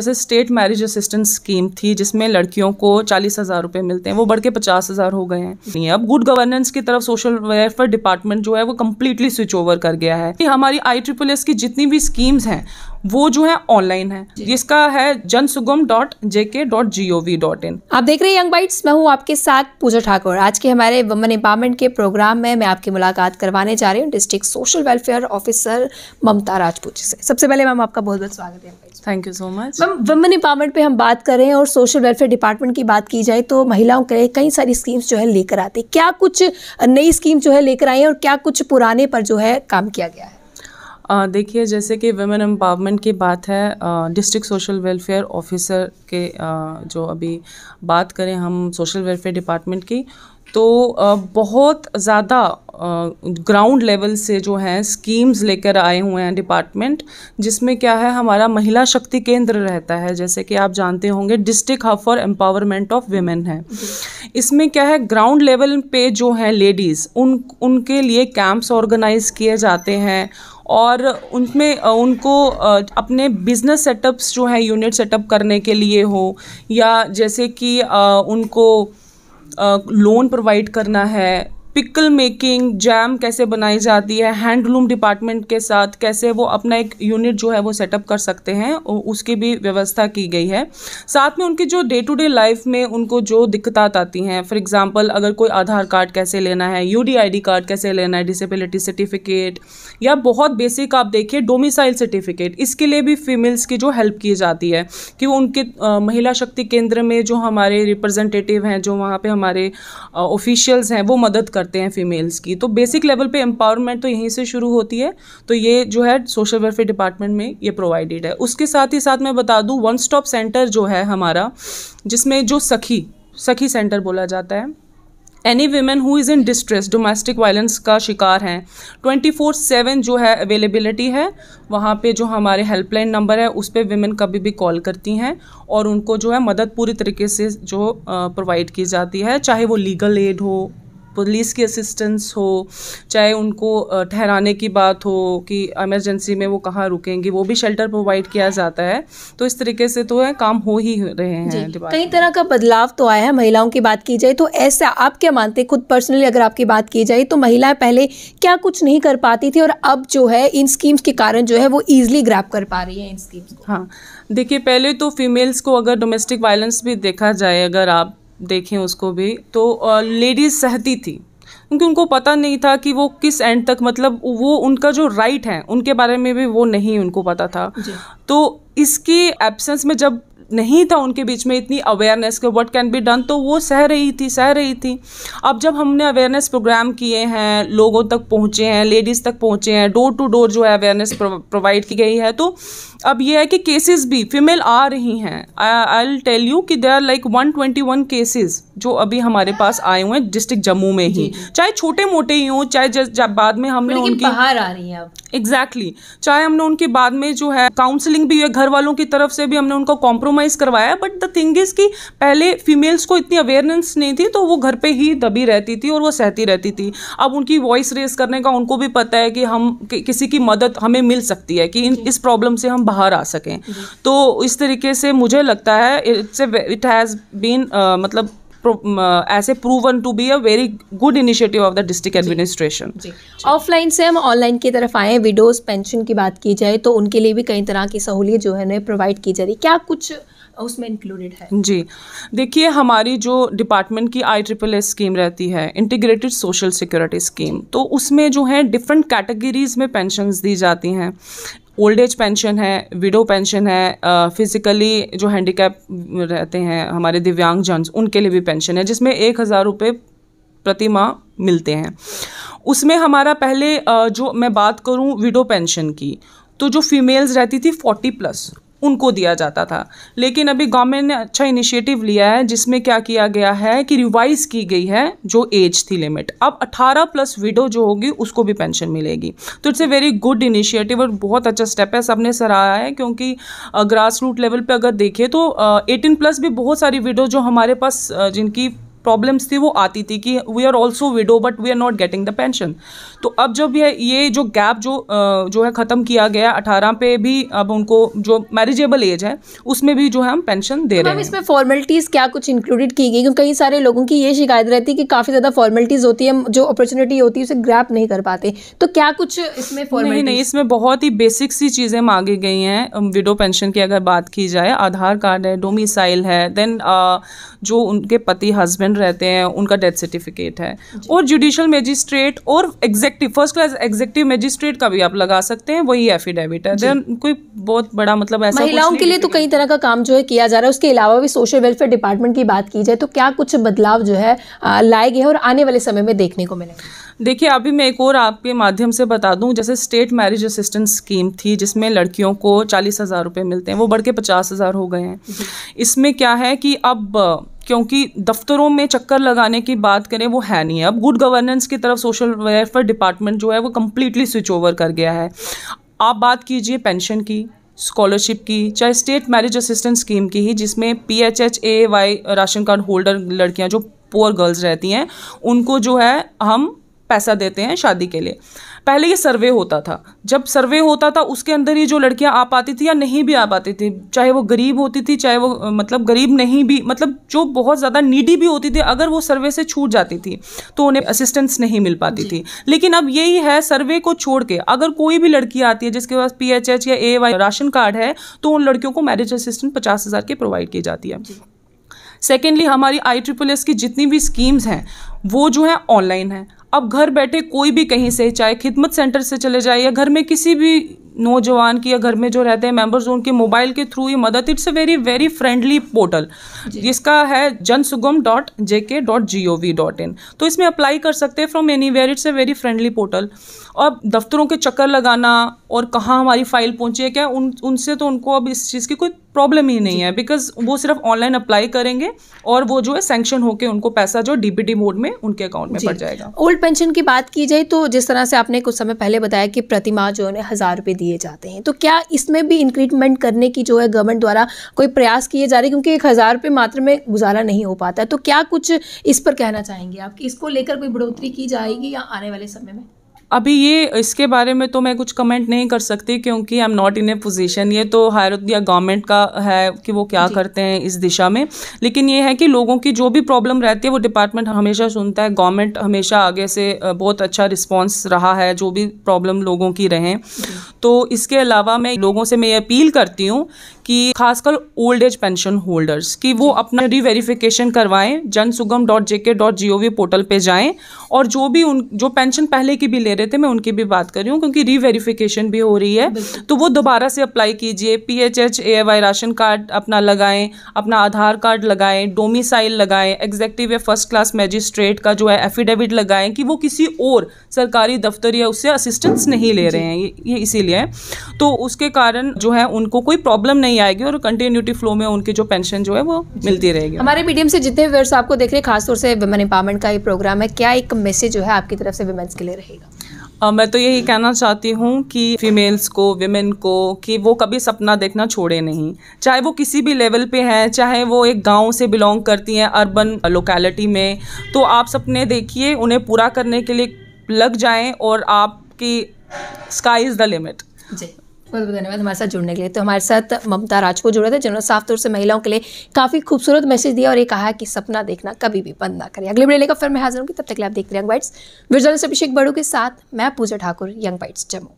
जैसे state marriage assistance scheme थी जिसमें लड़कियों को चालीस हज़ार रुपये मिलते हैं वो बढ़ के पचास हज़ार हो गए हैं अब गुड गवर्नेंस की तरफ सोशल वेलफेयर डिपार्टमेंट जो है वो कम्प्लीटली स्विच ओवर कर गया है हमारी आई ट्रिपल एस की जितनी भी स्कीम्स हैं वो जो है ऑनलाइन है जिसका है Jan Sugam dot J K dot G O V dot in आप देख रहे हैं यंग बाइट्स मैं हूँ आपके साथ पूजा ठाकुर आज के हमारे वुमन एम्पावरमेंट के प्रोग्राम में मैं आपकी मुलाकात करवाने जा रही हूँ district social welfare officer Mamta Rajput ji से सबसे पहले मैम आपका बहुत बहुत स्वागत है thank you so much ma'am women empowerment पे हम बात कर रहे हैं और सोशल वेलफेयर डिपार्टमेंट की बात की जाए तो महिलाओं के लिए कई सारी स्कीम्स जो है लेकर आते क्या कुछ नई स्कीम जो है लेकर आई है और क्या कुछ पुराने पर जो है काम किया गया है देखिए जैसे कि वेमेन एम्पावरमेंट की बात है डिस्ट्रिक्ट सोशल वेलफेयर ऑफिसर के जो अभी बात करें हम सोशल वेलफेयर डिपार्टमेंट की तो बहुत ज़्यादा ग्राउंड लेवल से जो हैं स्कीम्स लेकर आए हुए हैं डिपार्टमेंट जिसमें क्या है हमारा महिला शक्ति केंद्र रहता है जैसे कि आप जानते होंगे district hub for empowerment of women है इसमें क्या है ग्राउंड लेवल पे जो हैं लेडीज़ उन उनके लिए कैंप्स ऑर्गेनाइज किए जाते हैं और उनमें उनको अपने बिज़नेस सेटअप्स जो हैं यूनिट सेटअप करने के लिए हो या जैसे कि उनको लोन प्रोवाइड करना है पिकल मेकिंग जैम कैसे बनाई जाती है हैंडलूम डिपार्टमेंट के साथ कैसे वो अपना एक यूनिट जो है वो सेटअप कर सकते हैं उसकी भी व्यवस्था की गई है साथ में उनकी जो डे टू डे लाइफ में उनको जो दिक्कत आती हैं फॉर एग्जांपल अगर कोई आधार कार्ड कैसे लेना है यू कार्ड कैसे लेना है डिसेबिलिटी सर्टिफिकेट या बहुत बेसिक आप देखिए डोमिसाइल सर्टिफिकेट इसके लिए भी फीमेल्स की जो हेल्प की जाती है कि वो उनके आ, महिला शक्ति केंद्र में जो हमारे रिप्रेजेंटेटिव हैं जो वहाँ पे हमारे ऑफिशियल्स हैं वो मदद करते हैं फीमेल्स की तो बेसिक लेवल पे एम्पावरमेंट तो यहीं से शुरू होती है तो ये जो है सोशल वेलफेयर डिपार्टमेंट में ये प्रोवाइडेड है उसके साथ ही साथ मैं बता दूँ वन स्टॉप सेंटर जो है हमारा जिसमें जो सखी सखी सेंटर बोला जाता है any women who is in distress domestic violence का शिकार हैं ट्वेंटी फोर सेवन जो है अवेलेबिलिटी है वहाँ पे जो हमारे हेल्पलाइन नंबर है उस पर वीमेन कभी भी कॉल करती हैं और उनको जो है मदद पूरी तरीके से जो प्रोवाइड की जाती है चाहे वो लीगल एड हो पुलिस की असिस्टेंस हो चाहे उनको ठहराने की बात हो कि एमरजेंसी में वो कहाँ रुकेंगे वो भी शेल्टर प्रोवाइड किया जाता है तो इस तरीके से तो है काम हो ही रहे हैं कई तरह का बदलाव तो आया है महिलाओं की बात की जाए तो ऐसा आप क्या मानते खुद पर्सनली अगर आपकी बात की जाए तो महिलाएं पहले क्या कुछ नहीं कर पाती थी और अब जो है इन स्कीम्स के कारण जो है वो ईजिली ग्रैप कर पा रही है इन स्कीम्स को हाँ देखिए पहले तो फीमेल्स को अगर डोमेस्टिक वायलेंस भी देखा जाए अगर आप देखें उसको भी तो लेडीज़ सहती थी क्योंकि उनको पता नहीं था कि वो किस एंड तक मतलब वो उनका जो राइट है उनके बारे में भी वो नहीं उनको पता था तो इसके एब्सेंस में जब नहीं था उनके बीच में इतनी अवेयरनेस के व्हाट कैन बी डन तो वो सह रही थी सह रही थी अब जब हमने अवेयरनेस प्रोग्राम किए हैं लोगों तक पहुँचे हैं लेडीज़ तक पहुँचे हैं डोर टू डोर जो है अवेयरनेस प्रोवाइड की गई है तो अब ये है कि केसेस भी फीमेल आ रही हैं आई टेल यू कि they are like one twenty one cases जो अभी हमारे पास आए हुए हैं डिस्ट्रिक्ट जम्मू में ही चाहे छोटे मोटे ही हों चाहे बाद में हमने उनकी बाहर आ रही है अब एग्जैक्टली exactly. चाहे हमने उनके बाद में जो है काउंसलिंग भी है घर वालों की तरफ से भी हमने उनको कॉम्प्रोमाइज करवाया बट द थिंग इज कि पहले फीमेल्स को इतनी अवेयरनेस नहीं थी तो वो घर पे ही दबी रहती थी और वो सहती रहती थी अब उनकी वॉइस रेस करने का उनको भी पता है कि हम कि, किसी की मदद हमें मिल सकती है कि इन, इस प्रॉब्लम से हम बाहर आ सकें तो इस तरीके से मुझे लगता है इट्स इट हैज़ बीन मतलब ऐसे proven to be a very good initiative of the district administration offline से हम ऑनलाइन की तरफ आए विडोज पेंशन की बात की जाए तो उनके लिए भी कई तरह की सहूलियत जो है ना प्रोवाइड की जा रही क्या कुछ उसमें इंक्लूडेड है जी देखिए हमारी जो डिपार्टमेंट की आई ट्रिपल एस स्कीम रहती है इंटीग्रेटेड सोशल सिक्योरिटी स्कीम तो उसमें जो है डिफरेंट कैटेगरीज में पेंशन दी जाती हैं ओल्ड एज पेंशन है विडो पेंशन है फिज़िकली जो हैंडीकैप रहते हैं हमारे दिव्यांग जन उनके लिए भी पेंशन है जिसमें एक हज़ार रुपये प्रति माह मिलते हैं उसमें हमारा पहले जो मैं बात करूं विडो पेंशन की तो जो फीमेल्स रहती थी फोर्टी प्लस उनको दिया जाता था लेकिन अभी गवर्नमेंट ने अच्छा इनिशिएटिव लिया है जिसमें क्या किया गया है कि रिवाइज की गई है जो एज थी लिमिट अब 18 प्लस विडो जो होगी उसको भी पेंशन मिलेगी तो it's a very good initiative और बहुत अच्छा स्टेप है सबने सराहा है क्योंकि ग्रास रूट लेवल पर अगर देखें तो एटीन प्लस भी बहुत सारी विडो जो हमारे पास जिनकी प्रॉब्लम्स थी वो आती थी कि we are also widow but we are not getting the pension तो अब जब ये ये जो गैप जो जो है ख़त्म किया गया अठारह पे भी अब उनको जो मैरिजेबल एज है उसमें भी जो है हम पेंशन दे तो रहे हैं इसमें फॉर्मेलिटीज़ क्या कुछ इंक्लूडेड की गई क्योंकि कई सारे लोगों की ये शिकायत रहती है कि काफ़ी ज़्यादा फॉर्मेलिटीज़ होती है जो अपॉर्चुनिटी होती है उसे ग्रैप नहीं कर पाते तो क्या कुछ इसमें फॉर्मेलिटी नहीं इसमें बहुत ही बेसिक सी चीज़ें मांगी गई हैं विडो पेंशन की अगर बात की जाए आधार कार्ड है डोमिसाइल है देन जो उनके पति हस्बैंड रहते हैं उनका डेथ सर्टिफिकेट है और जुडिशल मजिस्ट्रेट और executive first class executive magistrate का भी आप लगा सकते हैं वही एफिडेविट है देन कोई बहुत बड़ा मतलब ऐसा महिलाओं के लिए तो कई तरह का काम जो है किया जा रहा है उसके अलावा भी सोशल वेलफेयर डिपार्टमेंट की बात की जाए तो क्या कुछ बदलाव जो है लाए गए और आने वाले समय में देखने को मिले देखिए अभी मैं एक और आपके माध्यम से बता दूं जैसे स्टेट मैरिज असिस्टेंस स्कीम थी जिसमें लड़कियों को चालीस हज़ार रुपये मिलते हैं वो बढ़ के पचास हज़ार हो गए हैं इसमें क्या है कि अब क्योंकि दफ्तरों में चक्कर लगाने की बात करें वो है नहीं है अब गुड गवर्नेंस की तरफ सोशल वेलफेयर डिपार्टमेंट जो है वो कम्प्लीटली स्विच ओवर कर गया है आप बात कीजिए पेंशन की स्कॉलरशिप की चाहे स्टेट मैरिज असिस्टेंस स्कीम की ही जिसमें P H H A Y ration card holder लड़कियां जो पुअर गर्ल्स रहती हैं उनको जो है हम पैसा देते हैं शादी के लिए पहले ये सर्वे होता था जब सर्वे होता था उसके अंदर ये जो लड़कियां आ पाती थी या नहीं भी आ पाती थी चाहे वो गरीब होती थी चाहे वो मतलब गरीब नहीं भी मतलब जो बहुत ज़्यादा नीडी भी होती थी अगर वो सर्वे से छूट जाती थी तो उन्हें असिस्टेंस नहीं मिल पाती थी लेकिन अब यही है सर्वे को छोड़ के अगर कोई भी लड़की आती है जिसके पास पी या ए राशन कार्ड है तो उन लड़कियों को मैरिज असिस्टेंट पचास हज़ार प्रोवाइड की जाती है सेकेंडली हमारी आई ट्रिपल एस की जितनी भी स्कीम्स हैं वो जो है ऑनलाइन है अब घर बैठे कोई भी कहीं से चाहे खिदमत सेंटर से चले जाए या घर में किसी भी नौजवान की या घर में जो रहते हैं मेंबर्स उनके मोबाइल के थ्रू ये मदद it's a very very friendly portal जिसका है Jan Sugam dot J K dot G O V dot in तो इसमें अप्लाई कर सकते हैं from anywhere it's a very friendly portal अब दफ्तरों के चक्कर लगाना और कहाँ हमारी फाइल पहुँची है क्या उन उनसे तो उनको अब इस चीज़ की कोई प्रॉब्लम ही नहीं है बिकॉज वो सिर्फ ऑनलाइन अप्लाई करेंगे और वो जो है सेंक्शन होकर उनको पैसा जो डीबीटी मोड में उनके अकाउंट में पड़ जाएगा ओल्ड पेंशन की बात की जाए तो जिस तरह से आपने कुछ समय पहले बताया कि प्रतिमा जो है हज़ार रुपए दिए जाते हैं तो क्या इसमें भी इंक्रीमेंट करने की जो है गवर्नमेंट द्वारा कोई प्रयास किए जा रहे क्योंकि एक हज़ार रुपये मात्र में गुजारा नहीं हो पाता है तो क्या कुछ इस पर कहना चाहेंगे आप कि इसको लेकर कोई बढ़ोतरी की जाएगी या आने वाले समय में अभी ये इसके बारे में तो मैं कुछ कमेंट नहीं कर सकती क्योंकि I am not in a position ये तो हायर या गवर्नमेंट का है कि वो क्या करते हैं इस दिशा में लेकिन ये है कि लोगों की जो भी प्रॉब्लम रहती है वो डिपार्टमेंट हमेशा सुनता है गवर्नमेंट हमेशा आगे से बहुत अच्छा रिस्पॉन्स रहा है जो भी प्रॉब्लम लोगों की रहें तो इसके अलावा मैं लोगों से मैं अपील करती हूँ कि खासकर ओल्ड एज पेंशन होल्डर्स कि वो अपना रिवेरिफिकेशन करवाएं Jan Sugam dot J K dot G O V portal पर जाएँ और जो भी उन जो पेंशन पहले की भी ले रहे थे मैं उनकी भी बात कर रही हूँ क्योंकि रिवेरिफिकेशन भी हो रही है तो वो दोबारा से अप्लाई कीजिए P H H A Y ration card अपना लगाएं अपना आधार कार्ड लगाएं डोमिसाइल लगाएं एग्जेक्टिव या फर्स्ट क्लास मैजिस्ट्रेट का जो है एफिडेविट लगाएं कि वो किसी और सरकारी दफ्तर या उससे असिस्टेंस नहीं ले रहे हैं ये इसीलिए तो उसके कारण जो है उनको कोई प्रॉब्लम नहीं नहीं आएगी और कंटिन्यूटी फ्लो में उनकी जो पेंशन जो है वो मिलती रहेगी हमारे मीडियम से जितने व्यवर्स आपको देख रहे हैं खासतौर से वुमेन एम्पावरमेंट का ये प्रोग्राम है क्या एक मैसेज जो है आपकी तरफ से वुमेन्स के लिए रहेगा Uh, मैं तो यही कहना चाहती हूँ कि फीमेल्स को विमेन को कि वो कभी सपना देखना छोड़े नहीं चाहे वो किसी भी लेवल पे हैं चाहे वो एक गांव से बिलोंग करती हैं अर्बन लोकेलिटी में तो आप सपने देखिए उन्हें पूरा करने के लिए लग जाएं और आपकी स्काई इज़ द लिमिट बहुत बहुत धन्यवाद हमारे साथ जुड़ने के लिए तो हमारे साथ ममता राज को जुड़े थे जिन्होंने साफ तौर से महिलाओं के लिए काफ़ी खूबसूरत मैसेज दिया और ये कहा कि सपना देखना कभी भी बंद ना करें अगले बड़े लेकर फिर मैं हाजिर हूँ तब तक आप देखते रहे यंग बाइट्स विजुअल अभिषेक बड़ू के साथ मैं पूजा ठाकुर यंग बाइट्स जम्मू